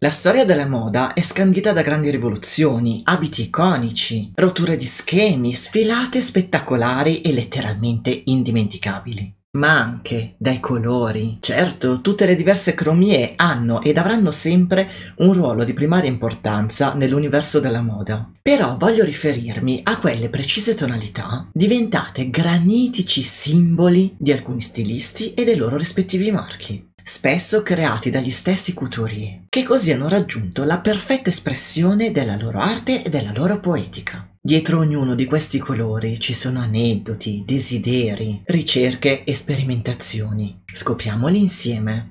La storia della moda è scandita da grandi rivoluzioni, abiti iconici, rotture di schemi, sfilate spettacolari e letteralmente indimenticabili ma anche dai colori. Certo, tutte le diverse cromie hanno ed avranno sempre un ruolo di primaria importanza nell'universo della moda. Però voglio riferirmi a quelle precise tonalità diventate granitici simboli di alcuni stilisti e dei loro rispettivi marchi spesso creati dagli stessi couturier, che così hanno raggiunto la perfetta espressione della loro arte e della loro poetica. Dietro ognuno di questi colori ci sono aneddoti, desideri, ricerche e sperimentazioni. Scopriamoli insieme.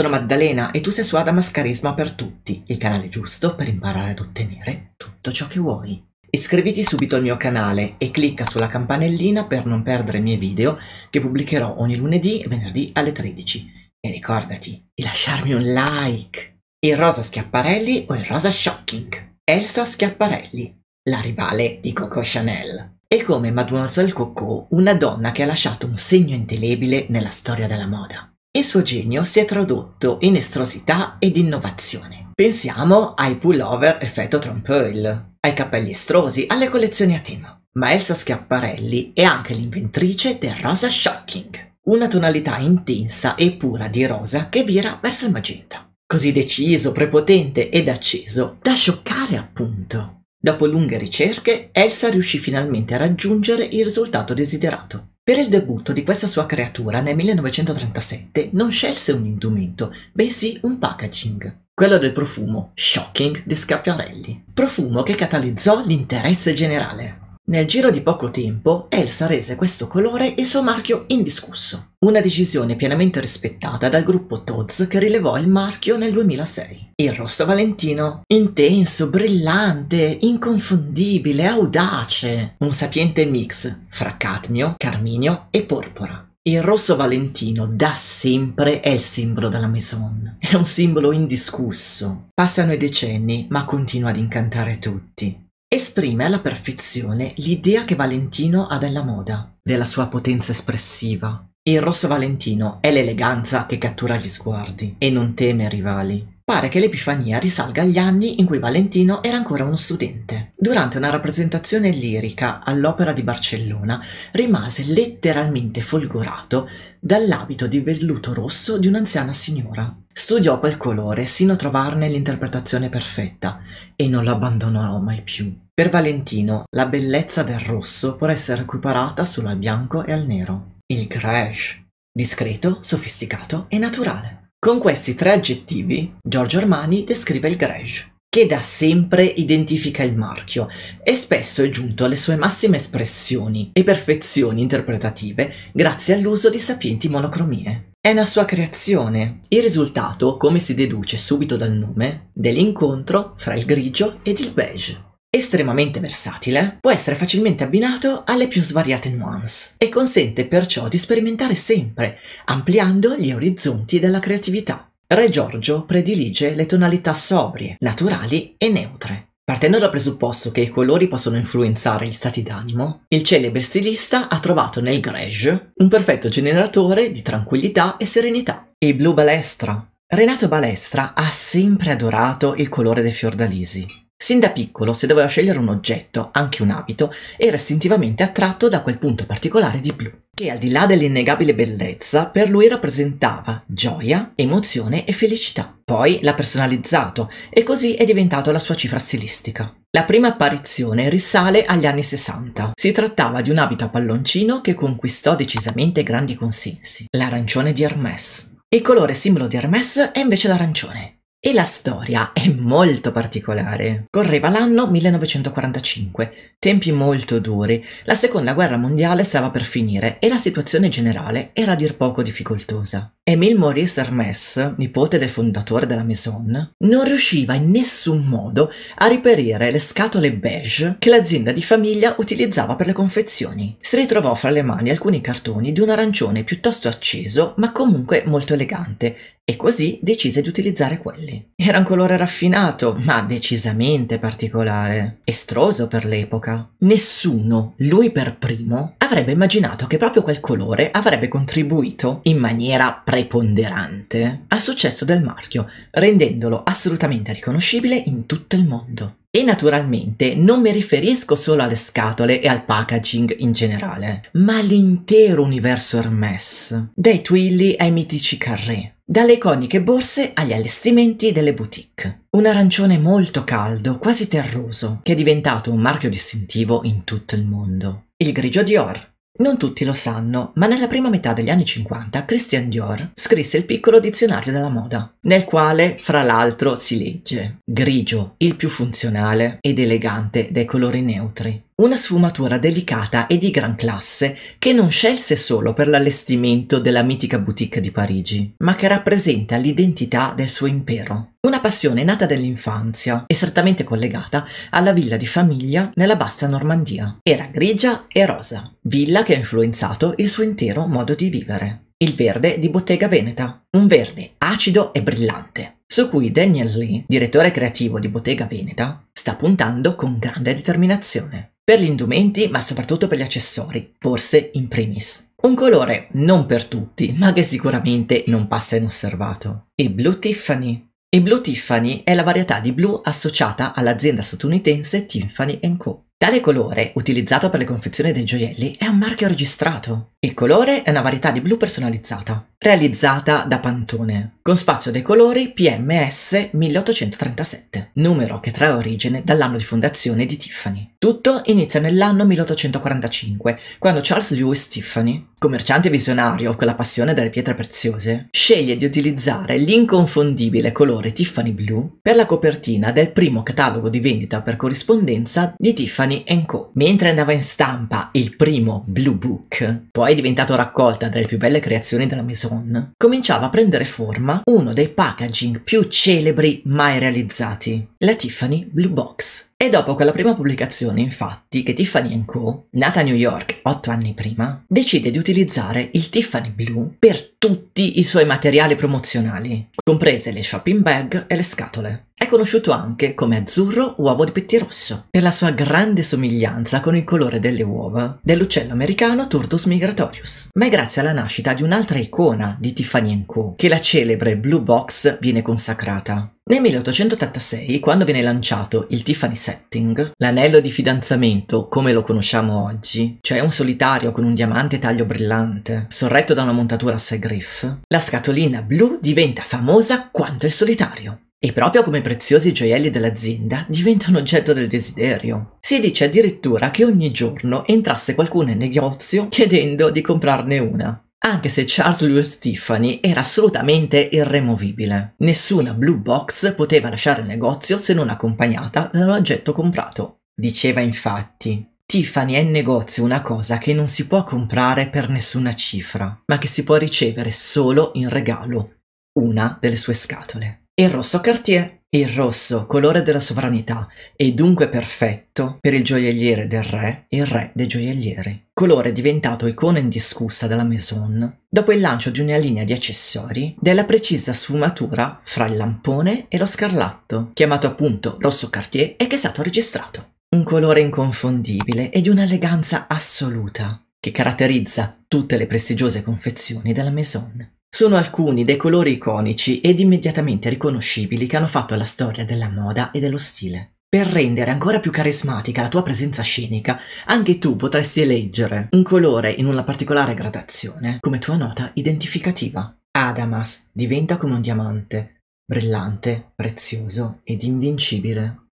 sono Maddalena e tu sei su Adamas Carisma per tutti, il canale giusto per imparare ad ottenere tutto ciò che vuoi. Iscriviti subito al mio canale e clicca sulla campanellina per non perdere i miei video che pubblicherò ogni lunedì e venerdì alle 13. E ricordati di lasciarmi un like! Il rosa Schiapparelli o il rosa Shocking? Elsa Schiapparelli, la rivale di Coco Chanel. E come Mademoiselle Coco, una donna che ha lasciato un segno indelebile nella storia della moda. Il suo genio si è tradotto in estrosità ed innovazione. Pensiamo ai pullover effetto trompe ai capelli estrosi, alle collezioni a tema. Ma Elsa Schiapparelli è anche l'inventrice del rosa shocking, una tonalità intensa e pura di rosa che vira verso il magenta. Così deciso, prepotente ed acceso, da scioccare appunto. Dopo lunghe ricerche, Elsa riuscì finalmente a raggiungere il risultato desiderato. Per il debutto di questa sua creatura nel 1937 non scelse un indumento, bensì un packaging, quello del profumo Shocking di Schiaparelli, profumo che catalizzò l'interesse generale. Nel giro di poco tempo, Elsa rese questo colore il suo marchio indiscusso, una decisione pienamente rispettata dal gruppo Toz che rilevò il marchio nel 2006. Il rosso valentino, intenso, brillante, inconfondibile, audace, un sapiente mix fra cadmio, carminio e porpora. Il rosso valentino da sempre è il simbolo della Maison. È un simbolo indiscusso. Passano i decenni, ma continua ad incantare tutti. Esprime alla perfezione l'idea che Valentino ha della moda, della sua potenza espressiva. Il rosso Valentino è l'eleganza che cattura gli sguardi e non teme rivali. Pare che l'Epifania risalga agli anni in cui Valentino era ancora uno studente. Durante una rappresentazione lirica all'Opera di Barcellona rimase letteralmente folgorato dall'abito di velluto rosso di un'anziana signora. Studiò quel colore sino a trovarne l'interpretazione perfetta e non lo abbandonò mai più. Per Valentino la bellezza del rosso può essere equiparata solo al bianco e al nero. Il crash. Discreto, sofisticato e naturale. Con questi tre aggettivi, Giorgio Armani descrive il grege, che da sempre identifica il marchio e spesso è giunto alle sue massime espressioni e perfezioni interpretative grazie all'uso di sapienti monocromie. È una sua creazione. Il risultato, come si deduce subito dal nome, dell'incontro fra il grigio ed il beige. Estremamente versatile, può essere facilmente abbinato alle più svariate nuance e consente perciò di sperimentare sempre, ampliando gli orizzonti della creatività. Re Giorgio predilige le tonalità sobrie, naturali e neutre. Partendo dal presupposto che i colori possono influenzare gli stati d'animo, il celebre stilista ha trovato nel Grege un perfetto generatore di tranquillità e serenità. Il blu balestra. Renato Balestra ha sempre adorato il colore dei fiordalisi. Sin da piccolo, se doveva scegliere un oggetto, anche un abito, era istintivamente attratto da quel punto particolare di blu che al di là dell'innegabile bellezza per lui rappresentava gioia, emozione e felicità. Poi l'ha personalizzato e così è diventato la sua cifra stilistica. La prima apparizione risale agli anni 60. Si trattava di un abito a palloncino che conquistò decisamente grandi consensi, l'arancione di Hermès. Il colore simbolo di Hermès è invece l'arancione, e la storia è molto particolare. Correva l'anno 1945, tempi molto duri, la seconda guerra mondiale stava per finire e la situazione generale era a dir poco difficoltosa. Émile Maurice Hermès, nipote del fondatore della Maison, non riusciva in nessun modo a riperire le scatole beige che l'azienda di famiglia utilizzava per le confezioni. Si ritrovò fra le mani alcuni cartoni di un arancione piuttosto acceso ma comunque molto elegante e così decise di utilizzare quelli. Era un colore raffinato, ma decisamente particolare, estroso per l'epoca. Nessuno, lui per primo, avrebbe immaginato che proprio quel colore avrebbe contribuito in maniera preponderante al successo del marchio, rendendolo assolutamente riconoscibile in tutto il mondo. E naturalmente non mi riferisco solo alle scatole e al packaging in generale, ma all'intero universo Hermès, dai Twilly ai mitici Carré, dalle iconiche borse agli allestimenti delle boutique. Un arancione molto caldo, quasi terroso, che è diventato un marchio distintivo in tutto il mondo. Il grigio Dior. Non tutti lo sanno, ma nella prima metà degli anni 50 Christian Dior scrisse il piccolo dizionario della moda, nel quale, fra l'altro, si legge grigio, il più funzionale ed elegante dei colori neutri, una sfumatura delicata e di gran classe che non scelse solo per l'allestimento della mitica boutique di Parigi, ma che rappresenta l'identità del suo impero. Una passione nata dall'infanzia e strettamente collegata alla villa di famiglia nella bassa Normandia. Era grigia e rosa, villa che ha influenzato il suo intero modo di vivere. Il verde di Bottega Veneta, un verde acido e brillante, su cui Daniel Lee, direttore creativo di Bottega Veneta, sta puntando con grande determinazione. Per gli indumenti, ma soprattutto per gli accessori, forse in primis. Un colore non per tutti, ma che sicuramente non passa inosservato. Il Blue Tiffany, il Blue Tiffany è la varietà di blu associata all'azienda statunitense Tiffany Co. Tale colore, utilizzato per le confezioni dei gioielli, è un marchio registrato. Il colore è una varietà di blu personalizzata realizzata da Pantone, con spazio dei colori PMS 1837, numero che trae origine dall'anno di fondazione di Tiffany. Tutto inizia nell'anno 1845, quando Charles Lewis Tiffany, commerciante visionario con la passione delle pietre preziose, sceglie di utilizzare l'inconfondibile colore Tiffany Blue per la copertina del primo catalogo di vendita per corrispondenza di Tiffany Co. Mentre andava in stampa il primo Blue Book, poi diventato raccolta delle più belle creazioni della Mesopotamia, Amazon, cominciava a prendere forma uno dei packaging più celebri mai realizzati, la Tiffany Blue Box. E dopo quella prima pubblicazione, infatti, che Tiffany Co., nata a New York otto anni prima, decide di utilizzare il Tiffany Blue per tutti i suoi materiali promozionali, comprese le shopping bag e le scatole. È conosciuto anche come azzurro uovo di pettirosso per la sua grande somiglianza con il colore delle uova dell'uccello americano Turtus migratorius, ma è grazie alla nascita di un'altra icona di Tiffany Co. che la celebre Blue Box viene consacrata. Nel 1886, quando viene lanciato il Tiffany Setting, l'anello di fidanzamento come lo conosciamo oggi, cioè un solitario con un diamante taglio brillante, sorretto da una montatura a sei griff, la scatolina blu diventa famosa quanto il solitario. E proprio come preziosi gioielli dell'azienda diventano oggetto del desiderio. Si dice addirittura che ogni giorno entrasse qualcuno in negozio chiedendo di comprarne una anche se Charles Lewis Tiffany era assolutamente irremovibile. Nessuna blue box poteva lasciare il negozio se non accompagnata da un oggetto comprato. Diceva infatti, Tiffany è in negozio una cosa che non si può comprare per nessuna cifra, ma che si può ricevere solo in regalo, una delle sue scatole. E il rosso Cartier il rosso, colore della sovranità, è dunque perfetto per il gioielliere del re il re dei gioiellieri, colore diventato icona indiscussa della Maison dopo il lancio di una linea di accessori della precisa sfumatura fra il lampone e lo scarlatto, chiamato appunto rosso Cartier e che è stato registrato. Un colore inconfondibile e di un'eleganza assoluta che caratterizza tutte le prestigiose confezioni della Maison. Sono alcuni dei colori iconici ed immediatamente riconoscibili che hanno fatto la storia della moda e dello stile. Per rendere ancora più carismatica la tua presenza scenica, anche tu potresti eleggere un colore in una particolare gradazione come tua nota identificativa. Adamas diventa come un diamante, brillante, prezioso ed invincibile.